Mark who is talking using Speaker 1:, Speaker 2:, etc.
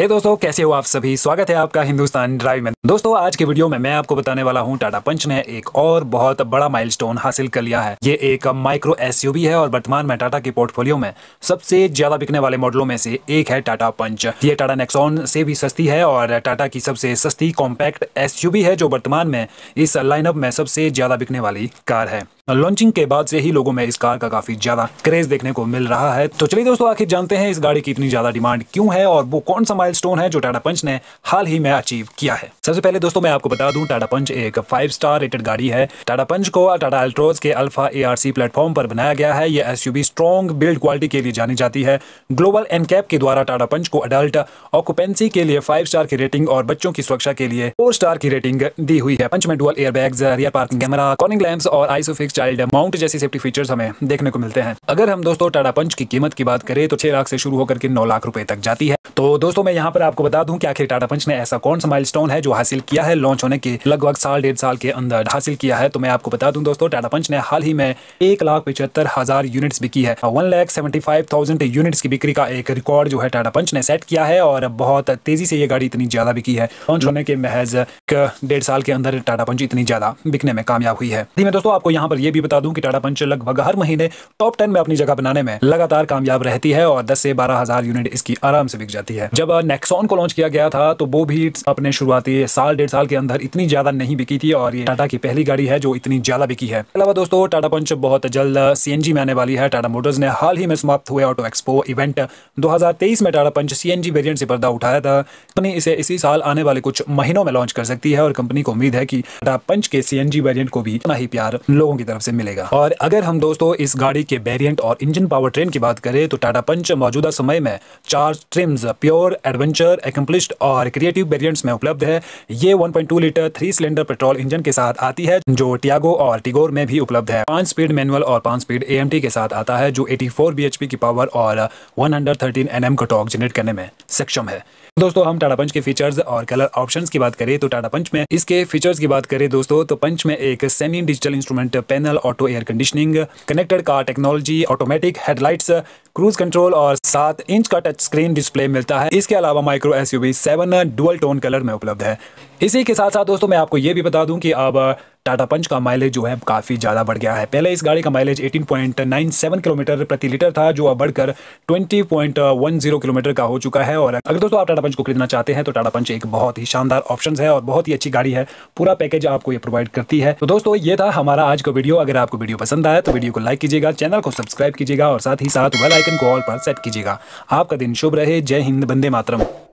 Speaker 1: हे hey दोस्तों कैसे हो आप सभी स्वागत है आपका हिंदुस्तान ड्राइव में दोस्तों आज के वीडियो में मैं आपको बताने वाला हूं टाटा पंच ने एक और बहुत बड़ा माइलस्टोन हासिल कर लिया है ये एक माइक्रो एसयूवी है और वर्तमान में टाटा के पोर्टफोलियो में सबसे ज्यादा बिकने वाले मॉडलों में से एक है टाटा पंच ये टाटा नेक्सोन से भी सस्ती है और टाटा की सबसे सस्ती कॉम्पैक्ट एस है जो वर्तमान में इस लाइनअप में सबसे ज्यादा बिकने वाली कार है लॉन्चिंग के बाद से ही लोगों में इस कार का काफी ज्यादा क्रेज देखने को मिल रहा है तो चलिए दोस्तों आखिर जानते हैं इस गाड़ी की इतनी ज्यादा डिमांड क्यों है और वो कौन सा माइलस्टोन है जो टाटा पंच ने हाल ही में अचीव किया है सबसे पहले दोस्तों मैं आपको बता दूं टाटा पंच एक फाइव स्टार रेटेड गाड़ी है टाटा पंच को टाटा अल्ट्रोज के अल्फा ए प्लेटफॉर्म पर बनाया गया है यह एस स्ट्रॉन्ग बिल्ड क्वालिटी के लिए जानी जाती है ग्लोबल एनकैप के द्वारा टाटा पंच को अडल्ट ऑक्यूपेंसी के लिए फाइव स्टार की रेटिंग और बच्चों की सुरक्षा के लिए फोर स्टार की रेटिंग दी हुई है पंच में dual bag rear parking camera cornering lamp और आईसोफिक्स चाइल्ड माउंट जैसी सेफ्टी फीचर्स हमें देखने को मिलते हैं अगर हम दोस्तों टाटा पंच की कीमत की बात करें तो छह लाख से शुरू होकर के नौ लाख रुपए तक जाती है तो दोस्तों मैं यहाँ पर आपको बता दूं कि आखिर टाटा पंच ने ऐसा कौन सा माइलस्टोन है जो हासिल किया है लॉन्च होने के लगभग साल डेढ़ साल के अंदर हासिल किया है तो मैं आपको बता दूं दोस्तों टाटा पंच ने हाल ही में एक लाख पचहत्तर हजार यूनिट्स बिकी है one lakh seventy five thousand units की बिक्री का एक रिकॉर्ड जो है टाटा पंच ने सेट किया है और बहुत तेजी से ये गाड़ी इतनी ज्यादा बिकी है लॉन्च होने के महज डेढ़ साल के अंदर टाटा पंच इतनी ज्यादा बिकने में कामयाब हुई है मैं दोस्तों आपको यहाँ पर यह भी बता दूँ की टाटा पंच लगभग हर महीने टॉप टेन में अपनी जगह बनाने में लगातार कामयाब रहती है और दस से बारह हजार यूनिट इसकी आराम से बिक जाती है जब नेक्सॉन को लॉन्च किया गया था तो वो भी अपने शुरुआती साल डेढ़ साल के अंदर इतनी ज़्यादा नहीं बिकी थी और ये टाटा की पहली गाड़ी है जो इतनी ज़्यादा बिकी है अलावा दोस्तों टाटा पंच बहुत जल्द सीएनजी में आने वाली है टाटा मोटर्स ने हाल ही में समाप्त हुए ऑटो एक्सपो इवेंट दो में टाटा पंच सी वेरिएंट से पर्दा उठाया था कंपनी इसे इसी साल आने वाले कुछ महीनों में लॉन्च कर सकती है और कंपनी को उम्मीद है की टाटा पंच के सी वेरिएंट को भी इतना ही प्यार लोगों की तरफ से मिलेगा और अगर हम दोस्तों इस गाड़ी के वेरियंट और इंजन पावर ट्रेन की बात करें तो टाटा पंच मौजूदा समय में चार trims pure advance adventure accomplished और क्रिएटिव वेरियंट्स में उपलब्ध है ये 1.2 litre three cylinder petrol engine के साथ आती है जो टियागो और टिगोर में भी उपलब्ध है पांच स्पीड मैनुअल और पांच स्पीड ए के साथ आता है जो एटी फोर की पावर और वन हंड्रेड का टॉक जनरेट करने में सक्षम है दोस्तों हम टाटा पंच के फीचर्स और कलर ऑप्शंस की बात करें तो टाटा पंच में इसके फीचर्स की बात करें दोस्तों तो पंच में एक semi digital instrument panel auto air conditioning connected car technology automatic headlights cruise control और सात इंच का टच स्क्रीन डिस्प्ले मिलता है इसके अलावा micro S U seven dual tone colour में उपलब्ध है इसी के साथ साथ दोस्तों मैं आपको ये भी बता दूं कि अब टाटा पंच का माइलेज जो है काफ़ी ज़्यादा बढ़ गया है पहले इस गाड़ी का माइलेज 18.97 किलोमीटर प्रति लीटर था जो अब बढ़कर 20.10 किलोमीटर का हो चुका है और अगर दोस्तों आप टाटा पंच को खरीदना चाहते हैं तो टाटा पंच एक बहुत ही शानदार ऑप्शन है और बहुत ही अच्छी गाड़ी है पूरा पैकेज आपको ये प्रोवाइड करती है तो दोस्तों ये था हमारा आज का वीडियो अगर आपको वीडियो पसंद आया तो वीडियो को लाइक कीजिएगा चैनल को सब्सक्राइब कीजिएगा और साथ ही साथ वेलाइकन को ऑल पर सेट कीजिएगा आपका दिन शुभ रहे जय हिंद बंदे मातरम